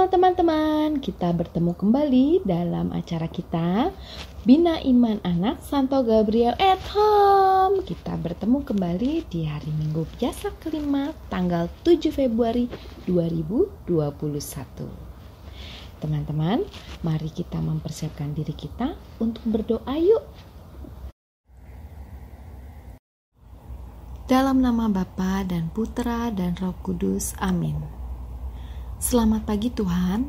Halo teman-teman, kita bertemu kembali dalam acara kita Bina Iman Anak Santo Gabriel at Home Kita bertemu kembali di hari Minggu Biasa kelima tanggal 7 Februari 2021 Teman-teman, mari kita mempersiapkan diri kita untuk berdoa yuk Dalam nama Bapa dan Putra dan Roh Kudus, amin. Selamat pagi Tuhan,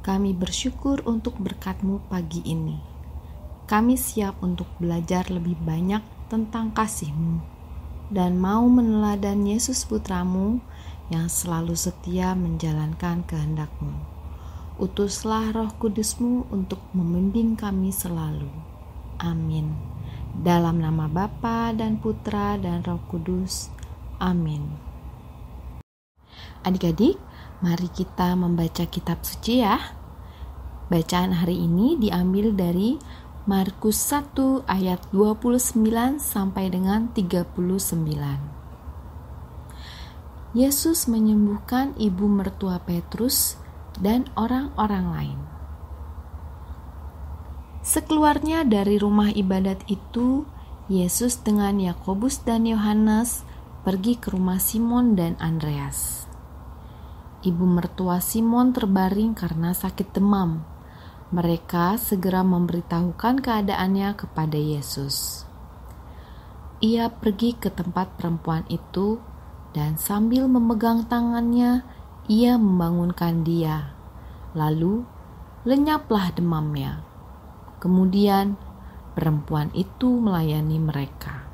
kami bersyukur untuk berkatmu pagi ini. Kami siap untuk belajar lebih banyak tentang kasihmu dan mau meneladan Yesus Putramu yang selalu setia menjalankan kehendakmu. Utuslah roh Kudusmu untuk membimbing kami selalu. Amin. Dalam nama Bapa dan Putra dan Roh Kudus. Amin. Adik-adik, Mari kita membaca kitab suci ya. Bacaan hari ini diambil dari Markus 1 ayat 29 sampai dengan 39. Yesus menyembuhkan ibu mertua Petrus dan orang-orang lain. Sekeluarnya dari rumah ibadat itu, Yesus dengan Yakobus dan Yohanes pergi ke rumah Simon dan Andreas ibu mertua Simon terbaring karena sakit demam. Mereka segera memberitahukan keadaannya kepada Yesus. Ia pergi ke tempat perempuan itu, dan sambil memegang tangannya, ia membangunkan dia. Lalu lenyaplah demamnya. Kemudian perempuan itu melayani mereka.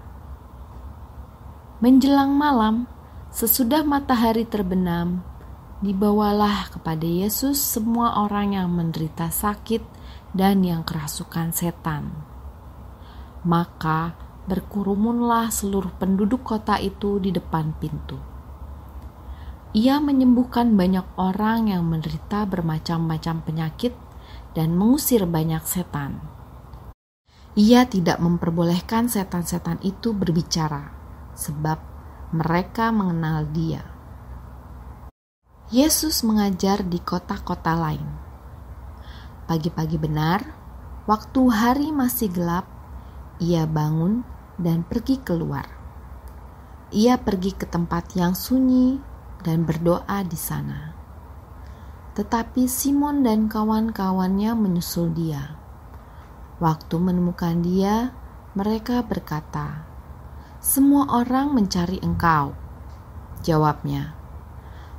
Menjelang malam, sesudah matahari terbenam, Dibawalah kepada Yesus semua orang yang menderita sakit dan yang kerasukan setan. Maka berkurumunlah seluruh penduduk kota itu di depan pintu. Ia menyembuhkan banyak orang yang menderita bermacam-macam penyakit dan mengusir banyak setan. Ia tidak memperbolehkan setan-setan itu berbicara, sebab mereka mengenal Dia. Yesus mengajar di kota-kota lain. Pagi-pagi benar, waktu hari masih gelap, ia bangun dan pergi keluar. Ia pergi ke tempat yang sunyi dan berdoa di sana. Tetapi Simon dan kawan-kawannya menyusul dia. Waktu menemukan dia, mereka berkata, "Semua orang mencari engkau." Jawabnya,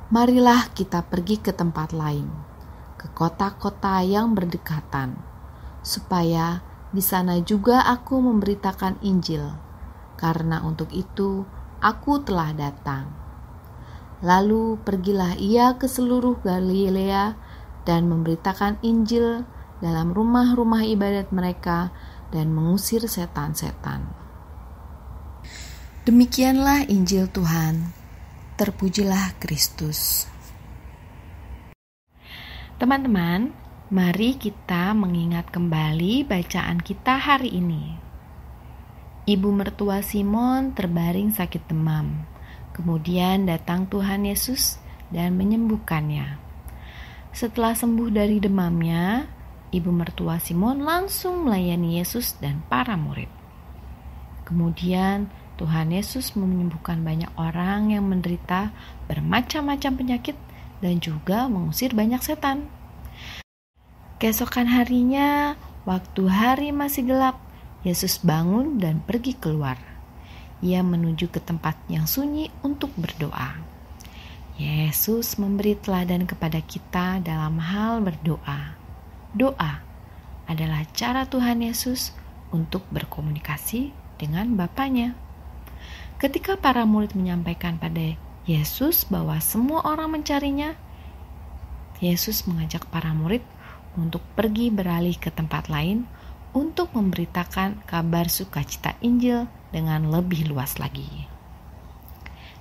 marilah kita pergi ke tempat lain, ke kota-kota yang berdekatan, supaya di sana juga aku memberitakan Injil, karena untuk itu aku telah datang. Lalu pergilah ia ke seluruh Galilea dan memberitakan Injil dalam rumah-rumah ibadat mereka dan mengusir setan-setan. Demikianlah Injil Tuhan terpujilah Kristus. Teman-teman, mari kita mengingat kembali bacaan kita hari ini. Ibu mertua Simon terbaring sakit demam. Kemudian datang Tuhan Yesus dan menyembuhkannya. Setelah sembuh dari demamnya, ibu mertua Simon langsung melayani Yesus dan para murid. Kemudian Tuhan Yesus menyembuhkan banyak orang yang menderita bermacam-macam penyakit dan juga mengusir banyak setan. Keesokan harinya, waktu hari masih gelap, Yesus bangun dan pergi keluar. Ia menuju ke tempat yang sunyi untuk berdoa. Yesus memberi teladan kepada kita dalam hal berdoa. Doa adalah cara Tuhan Yesus untuk berkomunikasi dengan Bapaknya. Ketika para murid menyampaikan pada Yesus bahwa semua orang mencarinya, Yesus mengajak para murid untuk pergi beralih ke tempat lain untuk memberitakan kabar sukacita Injil dengan lebih luas lagi.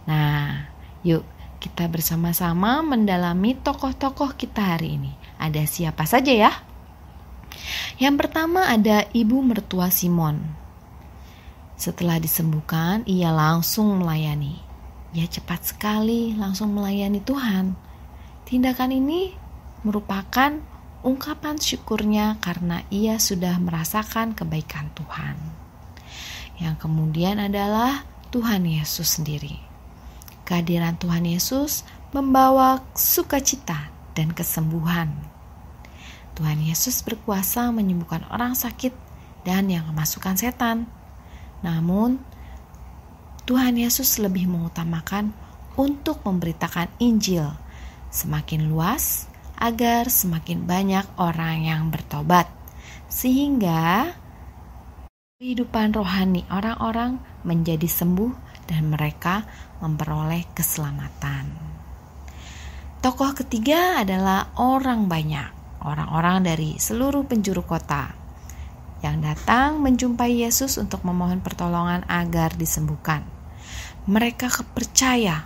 Nah, yuk kita bersama-sama mendalami tokoh-tokoh kita hari ini. Ada siapa saja ya? Yang pertama ada ibu mertua Simon. Setelah disembuhkan, ia langsung melayani. Ia cepat sekali langsung melayani Tuhan. Tindakan ini merupakan ungkapan syukurnya karena ia sudah merasakan kebaikan Tuhan. Yang kemudian adalah Tuhan Yesus sendiri. Kehadiran Tuhan Yesus membawa sukacita dan kesembuhan. Tuhan Yesus berkuasa menyembuhkan orang sakit dan yang kemasukan setan namun, Tuhan Yesus lebih mengutamakan untuk memberitakan Injil semakin luas agar semakin banyak orang yang bertobat. Sehingga kehidupan rohani orang-orang menjadi sembuh dan mereka memperoleh keselamatan. Tokoh ketiga adalah orang banyak, orang-orang dari seluruh penjuru kota yang datang menjumpai Yesus untuk memohon pertolongan agar disembuhkan. Mereka percaya.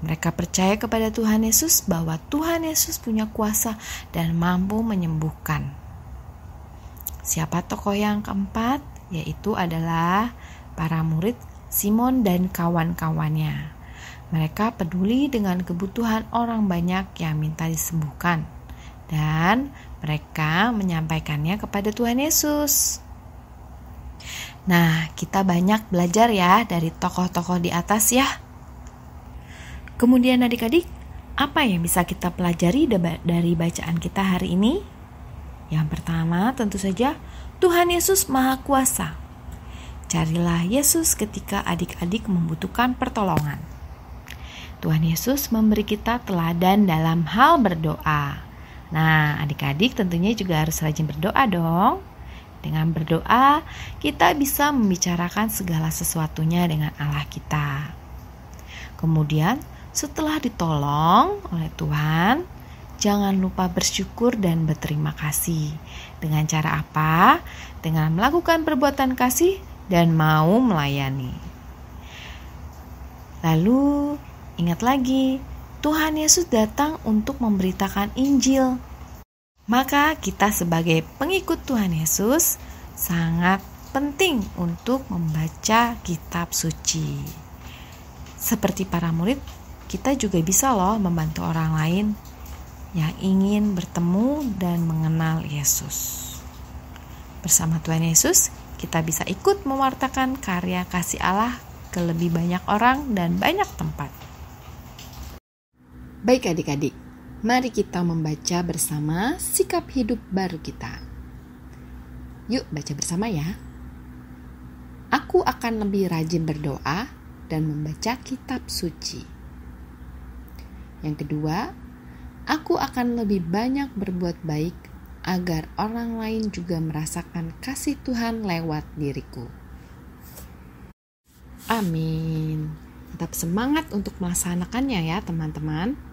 Mereka percaya kepada Tuhan Yesus bahwa Tuhan Yesus punya kuasa dan mampu menyembuhkan. Siapa tokoh yang keempat? Yaitu adalah para murid Simon dan kawan-kawannya. Mereka peduli dengan kebutuhan orang banyak yang minta disembuhkan dan mereka menyampaikannya kepada Tuhan Yesus. Nah, kita banyak belajar ya dari tokoh-tokoh di atas ya. Kemudian adik-adik, apa yang bisa kita pelajari dari bacaan kita hari ini? Yang pertama, tentu saja Tuhan Yesus Maha Kuasa. Carilah Yesus ketika adik-adik membutuhkan pertolongan. Tuhan Yesus memberi kita teladan dalam hal berdoa. Nah, adik-adik tentunya juga harus rajin berdoa dong. Dengan berdoa, kita bisa membicarakan segala sesuatunya dengan Allah kita. Kemudian, setelah ditolong oleh Tuhan, jangan lupa bersyukur dan berterima kasih. Dengan cara apa? Dengan melakukan perbuatan kasih dan mau melayani. Lalu, ingat lagi, Tuhan Yesus datang untuk memberitakan Injil. Maka kita sebagai pengikut Tuhan Yesus sangat penting untuk membaca kitab suci. Seperti para murid, kita juga bisa loh membantu orang lain yang ingin bertemu dan mengenal Yesus. Bersama Tuhan Yesus, kita bisa ikut mewartakan karya kasih Allah ke lebih banyak orang dan banyak tempat. Baik adik-adik, mari kita membaca bersama sikap hidup baru kita. Yuk baca bersama ya. Aku akan lebih rajin berdoa dan membaca kitab suci. Yang kedua, aku akan lebih banyak berbuat baik agar orang lain juga merasakan kasih Tuhan lewat diriku. Amin. Tetap semangat untuk melaksanakannya ya teman-teman.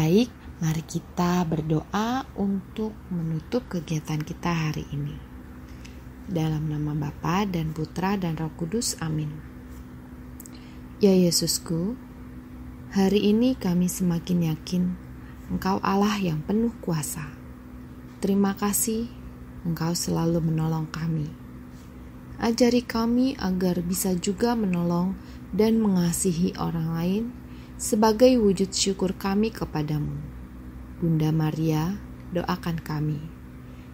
Baik, mari kita berdoa untuk menutup kegiatan kita hari ini. Dalam nama Bapa dan Putra dan Roh Kudus, amin. Ya Yesusku, hari ini kami semakin yakin Engkau Allah yang penuh kuasa. Terima kasih Engkau selalu menolong kami. Ajari kami agar bisa juga menolong dan mengasihi orang lain sebagai wujud syukur kami kepadamu. Bunda Maria, doakan kami.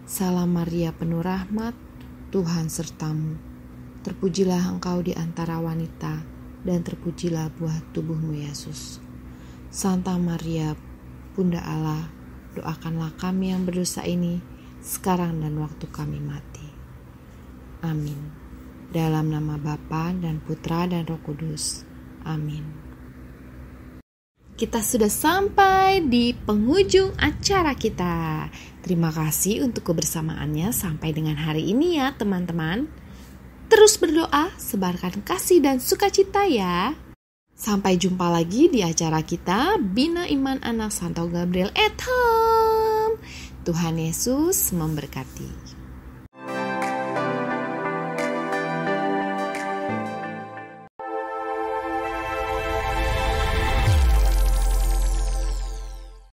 Salam Maria penuh rahmat, Tuhan sertamu. Terpujilah engkau di antara wanita, dan terpujilah buah tubuhmu, Yesus. Santa Maria, Bunda Allah, doakanlah kami yang berdosa ini, sekarang dan waktu kami mati. Amin. Dalam nama Bapa dan Putra dan Roh Kudus. Amin kita sudah sampai di penghujung acara kita. Terima kasih untuk kebersamaannya sampai dengan hari ini ya teman-teman. Terus berdoa, sebarkan kasih dan sukacita ya. Sampai jumpa lagi di acara kita Bina Iman Anak Santo Gabriel at Home. Tuhan Yesus memberkati.